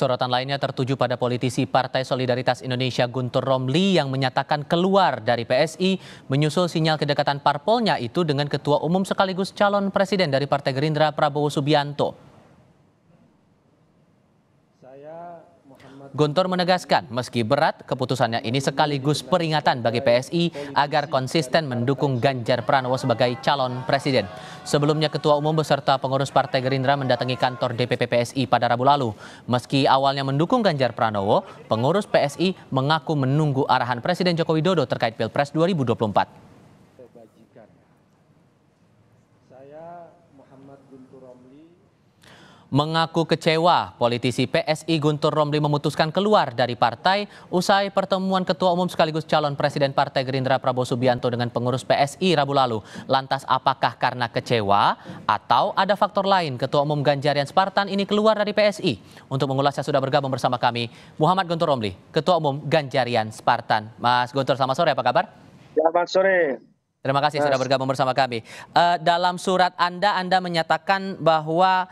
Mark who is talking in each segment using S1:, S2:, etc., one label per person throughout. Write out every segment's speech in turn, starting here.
S1: Sorotan lainnya tertuju pada politisi Partai Solidaritas Indonesia Guntur Romli yang menyatakan keluar dari PSI menyusul sinyal kedekatan parpolnya itu dengan ketua umum sekaligus calon presiden dari Partai Gerindra Prabowo Subianto. Guntur menegaskan, meski berat, keputusannya ini sekaligus peringatan bagi PSI agar konsisten mendukung Ganjar Pranowo sebagai calon presiden. Sebelumnya, Ketua Umum beserta pengurus Partai Gerindra mendatangi kantor DPP PSI pada Rabu lalu. Meski awalnya mendukung Ganjar Pranowo, pengurus PSI mengaku menunggu arahan Presiden Joko Widodo terkait Pilpres 2024. mengaku kecewa politisi PSI Guntur Romli memutuskan keluar dari partai usai pertemuan ketua umum sekaligus calon presiden Partai Gerindra Prabowo Subianto dengan pengurus PSI Rabu lalu. Lantas apakah karena kecewa atau ada faktor lain ketua umum Ganjarian Spartan ini keluar dari PSI? Untuk mengulasnya sudah bergabung bersama kami Muhammad Guntur Romli, ketua umum Ganjarian Spartan. Mas Guntur selamat sore apa kabar?
S2: Selamat sore.
S1: Terima kasih sudah bergabung bersama kami. Uh, dalam surat Anda, Anda menyatakan bahwa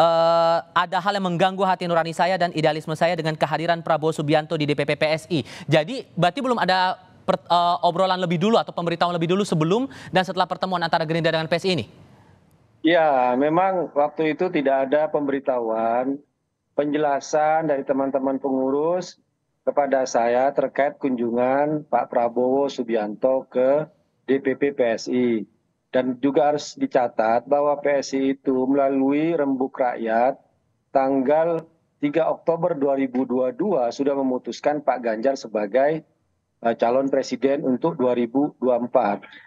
S1: uh, ada hal yang mengganggu hati nurani saya dan idealisme saya dengan kehadiran Prabowo Subianto di DPP PSI. Jadi berarti belum ada per, uh, obrolan lebih dulu atau pemberitahuan lebih dulu sebelum dan setelah pertemuan antara Gerindra dengan PSI ini?
S2: Ya, memang waktu itu tidak ada pemberitahuan, penjelasan dari teman-teman pengurus kepada saya terkait kunjungan Pak Prabowo Subianto ke DPP PSI dan juga harus dicatat bahwa psi itu melalui rembuk rakyat tanggal 3 oktober 2022 sudah memutuskan pak ganjar sebagai eh, calon presiden untuk 2024.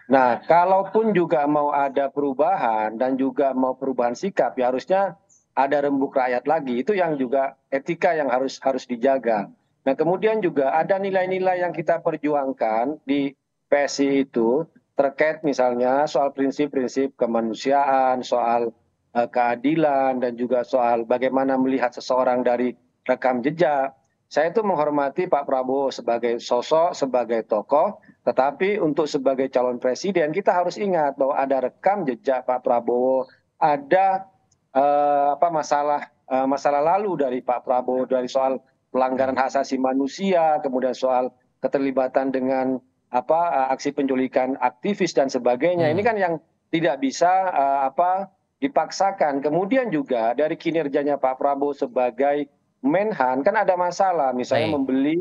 S2: Nah, kalaupun juga mau ada perubahan dan juga mau perubahan sikap, ya harusnya ada rembuk rakyat lagi. Itu yang juga etika yang harus harus dijaga. Nah, kemudian juga ada nilai-nilai yang kita perjuangkan di PSI itu terkait misalnya soal prinsip prinsip kemanusiaan soal eh, keadilan dan juga soal bagaimana melihat seseorang dari rekam jejak saya itu menghormati Pak Prabowo sebagai sosok, sebagai tokoh, tetapi untuk sebagai calon presiden kita harus ingat bahwa ada rekam jejak Pak Prabowo, ada uh, apa masalah uh, masalah lalu dari Pak Prabowo dari soal pelanggaran hak asasi manusia, kemudian soal keterlibatan dengan apa eh, aksi penculikan aktivis dan sebagainya ini hmm. kan yang tidak bisa eh, apa dipaksakan kemudian juga dari kinerjanya Pak Prabowo sebagai Menhan kan ada masalah misalnya hey. membeli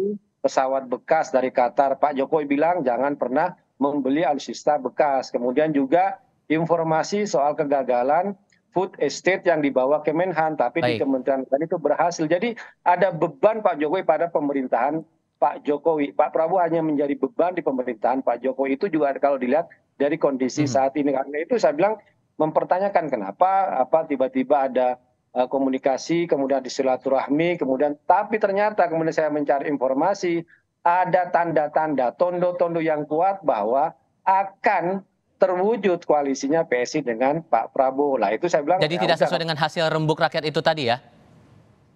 S2: pesawat bekas dari Qatar Pak Jokowi bilang jangan pernah membeli alutsista bekas kemudian juga informasi soal kegagalan food estate yang dibawa ke Menhan tapi Baik. di Kementerian Pertanian itu berhasil jadi ada beban Pak Jokowi pada pemerintahan Pak Jokowi. Pak Prabowo hanya menjadi beban di pemerintahan. Pak Jokowi itu juga kalau dilihat dari kondisi hmm. saat ini. Karena itu saya bilang mempertanyakan kenapa apa tiba-tiba ada eh, komunikasi, kemudian silaturahmi kemudian tapi ternyata kemudian saya mencari informasi ada tanda-tanda, tondo-tondo yang kuat bahwa akan terwujud koalisinya PSI dengan
S1: Pak Prabowo. Lah itu saya bilang. Jadi ya tidak sesuai dengan hasil rembuk rakyat itu tadi ya?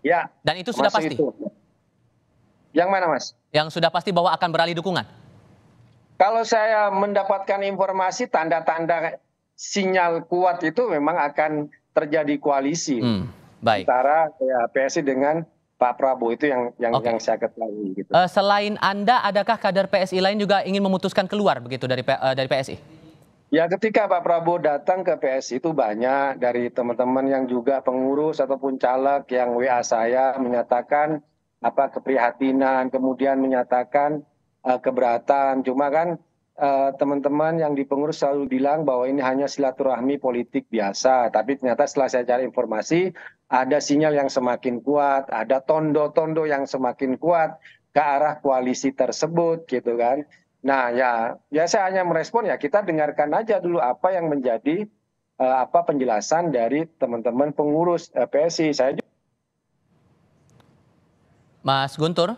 S1: Ya. Dan itu sudah pasti. Itu. Yang mana Mas? Yang sudah pasti bahwa akan beralih dukungan?
S2: Kalau saya mendapatkan informasi tanda-tanda sinyal kuat itu memang akan terjadi koalisi hmm, baik. antara ya, PSI dengan Pak Prabowo itu yang yang, okay. yang saya ketahui. Gitu.
S1: Uh, selain Anda, adakah kader PSI lain juga ingin memutuskan keluar begitu dari uh, dari PSI?
S2: Ya ketika Pak Prabowo datang ke PSI itu banyak dari teman-teman yang juga pengurus ataupun caleg yang WA saya menyatakan apa keprihatinan kemudian menyatakan eh, keberatan cuma kan eh, teman teman yang di pengurus selalu bilang bahwa ini hanya silaturahmi politik biasa tapi ternyata setelah saya cari informasi ada sinyal yang semakin kuat ada tondo tondo yang semakin kuat ke arah koalisi tersebut gitu kan nah ya ya saya hanya merespon ya kita dengarkan aja dulu apa yang menjadi eh, apa penjelasan dari teman teman pengurus PSI saya
S1: Mas Guntur.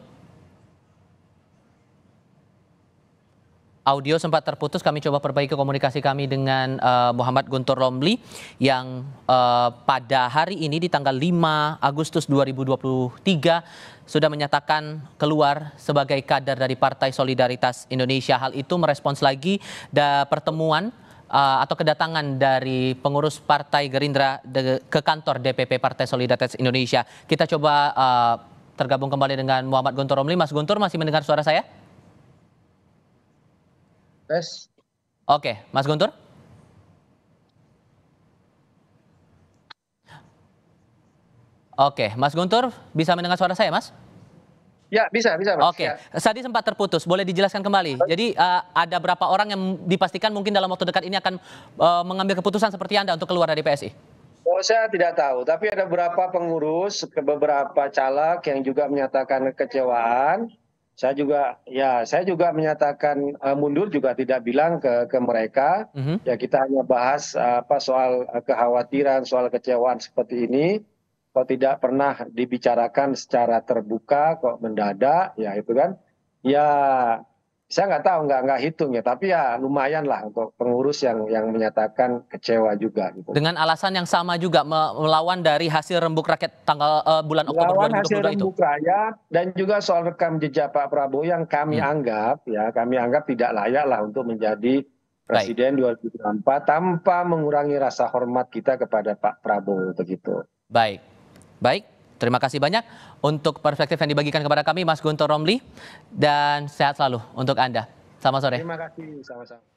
S1: Audio sempat terputus, kami coba perbaiki komunikasi kami dengan uh, Muhammad Guntur Romli yang uh, pada hari ini di tanggal 5 Agustus 2023 sudah menyatakan keluar sebagai kader dari Partai Solidaritas Indonesia. Hal itu merespons lagi da pertemuan eh, atau kedatangan dari pengurus Partai Gerindra ke kantor DPP Partai Solidaritas Indonesia. Kita coba uh, tergabung kembali dengan Muhammad Guntur Romli. Mas Guntur masih mendengar suara saya? Yes. Oke, Mas Guntur. Oke, Mas Guntur bisa mendengar suara saya, Mas? Ya, bisa, bisa. Mas. Oke, ya. tadi sempat terputus. Boleh dijelaskan kembali. Jadi uh, ada berapa orang yang dipastikan mungkin dalam waktu dekat ini akan uh, mengambil keputusan seperti Anda untuk keluar dari PSI?
S2: Oh, saya tidak tahu, tapi ada beberapa pengurus, beberapa caleg yang juga menyatakan kecewaan Saya juga, ya, saya juga menyatakan uh, mundur juga tidak bilang ke ke mereka. Mm -hmm. Ya kita hanya bahas uh, apa soal uh, kekhawatiran, soal kecewaan seperti ini. Kok tidak pernah dibicarakan secara terbuka, kok mendadak, ya itu kan. Ya saya nggak tahu nggak nggak hitung ya tapi ya lumayan lah untuk pengurus yang yang menyatakan kecewa juga gitu. dengan
S1: alasan yang sama juga melawan dari hasil rembuk rakyat tanggal uh, bulan Oktober melawan 2022 hasil itu. rembuk
S2: rakyat dan juga soal rekam jejak Pak Prabowo yang kami hmm. anggap ya kami anggap tidak layak lah untuk menjadi presiden Baik. 2024 tanpa mengurangi rasa hormat kita kepada Pak Prabowo begitu
S1: Baik. Baik, Terima kasih banyak untuk perspektif yang dibagikan kepada kami Mas Guntur Romli dan sehat selalu untuk Anda. Selamat sore. Terima
S2: kasih, sama-sama.